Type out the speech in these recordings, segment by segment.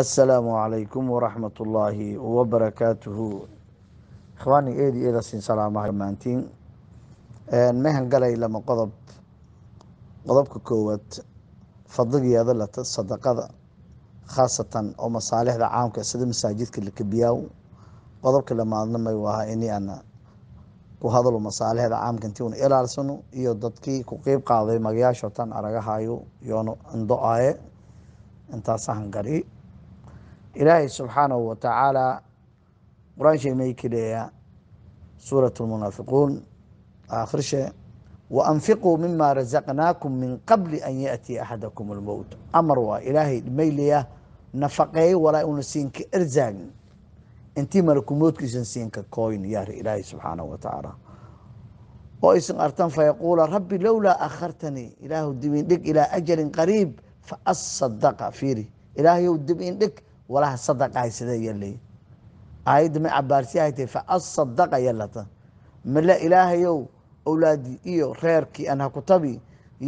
asalaamu calaykum waraxmat ullaahi wabarakaatuhu ikhwaani eedi eedasiin salaamaha dhammaantiin mehan galay lama qodob qodobka koowaad fadligeeda lata sadaqada khaasatan oo masaalixda caamka sida masaajidka lakabiyaw qodobka lamaadna may waaha ini ana ku hadalo masaalixda caamka intii una ilaalsano iyo dadkii ku qeyb qaaday magayaasho tan aragahayo yoonu indho aaye intaas gari ilaahay subxaanahu watacaala qur-aan sheegmay keleeyaa suurat lmunaafiquun aakhirshe waanfiquu mima razaqnaakum min qabli an yaatiya axadakum almowt amar waa ilaahay dhimeyliya nafaqeey walaa una siinka erzaagin intii malakumoodkiisan siinka kooyn yaari ilaahay subxaanahu watacaala oo isan artan fayaquula rabbi lowlaa akhartanii ilaahu dib indhig ilaa ajalin qariib faasadaqa fiiri ilaahayow dib indhig walaha sadaqa haysada ayaa leeya aayadda may cabaarsiya hay tahay faasadaqa ayaa male ilaahayow owlaadii iyo reerkii aan hakutabi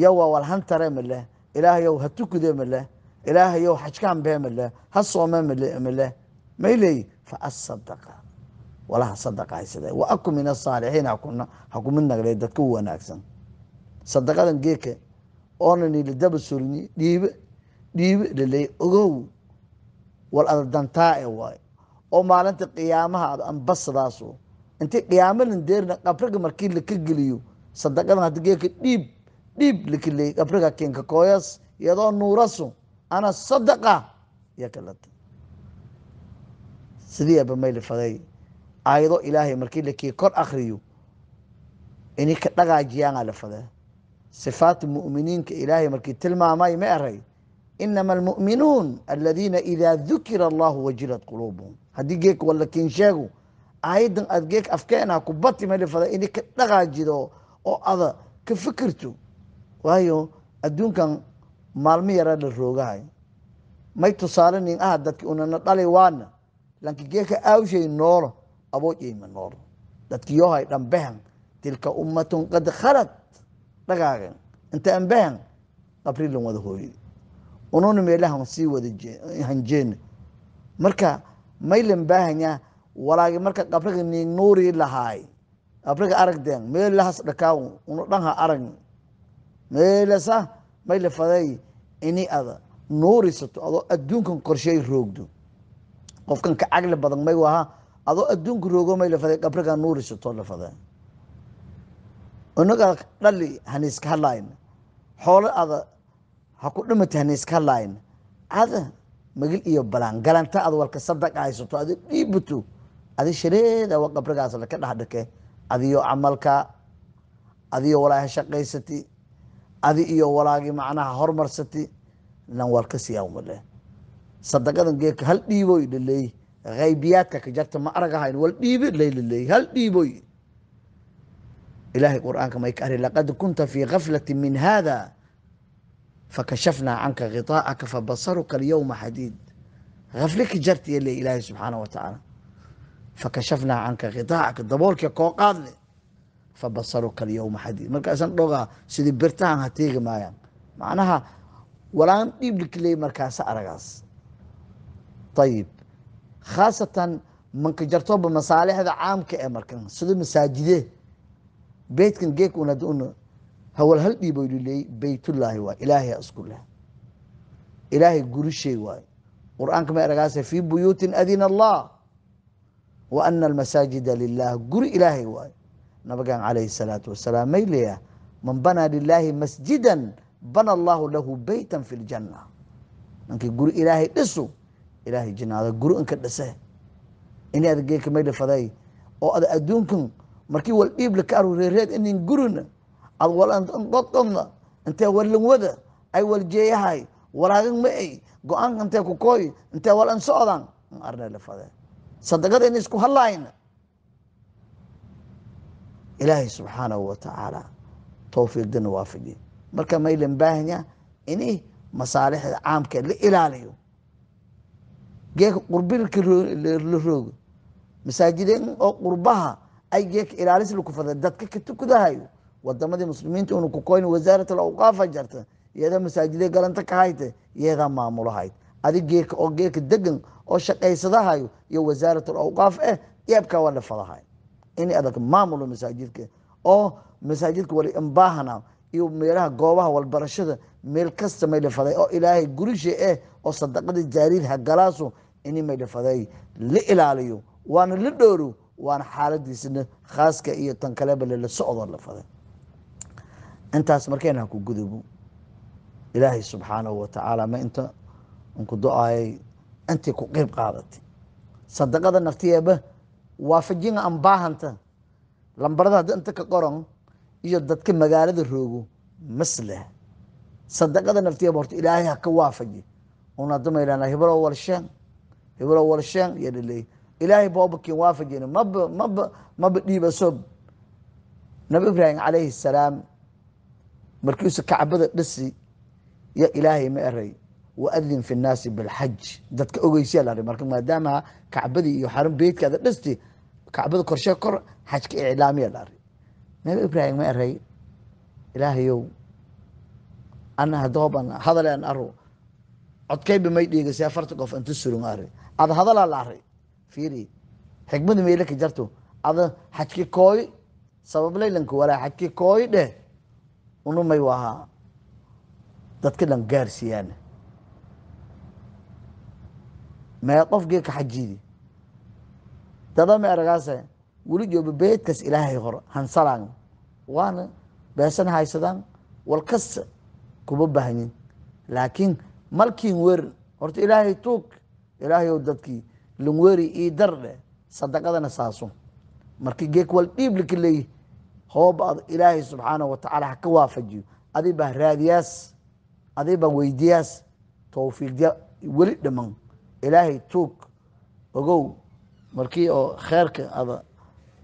yowaa hantare maleh ilaahayow ha tukude maleh ilaahayow xajkaanbee maleh ha soome maleh may leeyi faasadaqa walaha sadaqa haysada wa aku min asaalixiin hakumid nagle dadka u wanaagsan sadaqadan geeka oonan daba surini dhiibe dhiibe laleey ogow wal aldantaae waay oo maalinta qiyaamaha aad ambasadaas intay qiyaamo deerna qabriga markii laka geliyo sadaqadan hadda geeka dhiib dhiib lakaley qabriga kinka kooyas iyadoo nuurasu ana sadaqa yakalata sidii aba mayli faday aayado ilaahay markii lakii kor akriyo inay ka dhagaajiyaan ala fadaa sifaat mu'miniinka ilaahay markii tilmaamay ma eray inamaa almu'minuun aladiina idaa dukira allahu wajilat quluubuhum haddii geek walla kiinsheegu aayaddan aad geek afkeenaa ku bati malifada ini ka dhaqaajido oo ada ka fikirto waayo adduunkan maalmo yaraa la roogahay may tusaale nin ah dadki unana dhali waana lanki geeka aawshay noolo aboojayma noolo dadki yohay dhambehan tilka ummatun qad khalat dhagaagan inta anbahan qabrilan wada hooyada unuuna meelahan sii wadahanjeena marka maylan baahanya walaagi marka qabriga ni nuuri lahaay qabriga arag den meelahas dhakaaw unu dhanha arag meelasa mayla faday ini ada nuurisato adoo adduunkan qorshey roogdo qofkan ka cagli badan may waha adoo adduunka roogo mayla faday qabriga nuurisato la fada inaga dhali han iska xoolo ada ha ku dhimatahna iska laayn ada magil iyo balaan galanta aad walka sadaqa haysato adi dhiibuto adi shareeda qabrigaas laka dhexdhike adiyo camalka adiyo walaa hashaqaysati adi iyo walaagi macnaha hormarsati lan walka siyaamale sadaqadan geeka hal dhiiboy laleey haybiyaadka ka jarta ma aragahayn wal dhiibi lay laleey hal dhiiboy ilaahay qur-aanka may ka ari laqad kunta fi gaflati min hada fakashafnaa canka khiطaa'aka fabasaruka alyowma xadiid hafli ka jartiya ilaahay subxaana wa tacaala fakashafnaa canka khiطaa'aka daboolkii koo qaadle fabasaruka alyowma xadiid markaasan dhogaa sidii birtahan ha teegi maayaan macnaha walaan dhiiblikiley markaasa aragaas ayib khaasatan manka jartooba masaalixda caamka ee markan sida masaajidee beydkan geek una hawlhaldhii buu yidhi baytullaahi waay ilaahay isku leh ilaahay gurishay waayo qur-aanka ma eragaase fii buyuutin adina allah wa ana almasaajida lilah guri ilaahay waayo nabigan calayhi salaatu wasalaam may leeyaha man banaa lilaahi masjidan bana allaahu lahu beytan fi ljanna mankii guri ilaahay dhisu ilaahay jinaada guri inka dhise ini adageenka maylifaday oo ad adduunkan markii wal dhiibla ka arureereed inin gurina ad walandadanna intee warlingwada ay waljeeyahay waraagin ma ay go-aan intee ku kooy intee walan socdaan arnelafade sadaqada ina isku hadlaayna ilaahay subxaanahu watacaala towfiiq dina waafigi marka maylan baahanya ini masaalixda caamkee la ilaaliyo geeka qurbirka la roogo masaajideen oo qurbaha ay geeka ilaalis la kufada dadka ka tukudahayo wadamadii muslimiinta una ku koyn wasaarat alawqaafa jarta iyadaa masaajiday galanta ka hayte iyadaa maamulahayd adi geeka oo geeka degan oo shaqaysadahayo iyo wasaarat alawqaaf eh yaabkaa waa dhafadahay inay adag maamulo masaajidka oo masaajidka wali imbaahana iyo meelaha goobaha walbarashada meel kasta may dhafaday oo ilaahay gurisha eh oo sadaqada jaariid hagalaasu ini may dhafaday la ilaaliyo waana la dhooro waana xaaladiisna khaaska iyo tan kaleba lala socdoo dhafaday intaas markayna haku gudubo ilaahay subxaanahu watacaala ma inta unku do-aayay intii ku qiib qaadatay sadaqada naftiyeeba waafajina aan lambarada hadda inta ka qoran iyo dadka magaalada roogo maslah sadaqada naftiyeeba horta ilaahay ha ka waafaji un hadda maylana heblo walsheen heblo walsheen iyo ilaahay boobakin waafajin maba maba maba dhiiba nabi ibraahim calayhi salaam markiisu kacbada dhasi yo ilaahay ma eray waadin fi nnaasi bilxaj dadka ogeysiyaa la mar maadaama kacbadii iyo xarun beytkaada dhasti kacbada korshee kor xajka iclaamiya la ari nabi ibraahim ma eray ilaahayow ana hadoobana hadaleen aro codkayba may dheegaysay afarta qof intu surun ari ada hadalaa la aray fiiri xikmadu meylaka jarto ada xajki kooy sabableylanku walaa xajki kooy dheh unumay wahaa dadki dhan gaarsiiyaana mee qofkii kaxajiidi dadame aragaasa weli jooba beedkas ilaahay hor hansalaan waana beesan haysadaan walkasta kuma baahnin laakiin malkiin werin horta ilaahay tuug ilaahay ou dadkii linweri ii dar dheh sadaqadana saasu marki geek wal dhiiblika leeyihi hoob hooba ilaahay subxaana watacaala ha ka waafajiyo adibaa raadiyaas adibaa weydiyaas towfiiqya weli dhiman ilaahay tuug ogow markii oo kheerka ad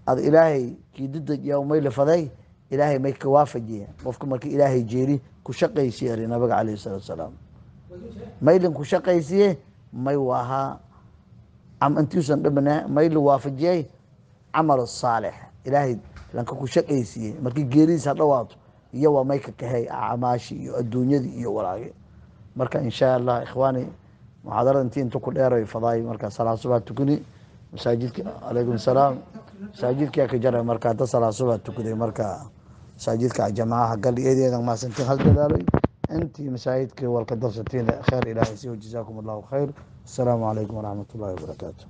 ad ilaahay kiididaj yaa may lafaday ilaahay may ka waafajiya qofka markii ilaahay jeeli ku shaqaysiye ri nabiga calayh isalaatu salaam maylin ku shaqaysiye may wahaa am intuusan dhamanaa mayli waafajiyay camal saalix ilaahay laakiin ku shaqaysiiye markii geeridiis ha dhawaato iyo waa may kahay acmaashi iyo adduunyadii iyo walaage marka insha allah ikhwaani muxaadaradan ti inta ku dheeray fadaay marka salaa subaa tukini masaajidka calaykum salaam masaajidkaa ka jara marka hadda salaa subaa tukaday marka masaajidka ah, jamaacaha gal eedeedan maasantiin hal dadaalay intii masaajidka walka darsatiin kheer ilaahay si jazaakum allahu khayr assalaamu calaykum waraxmat wabarakaatu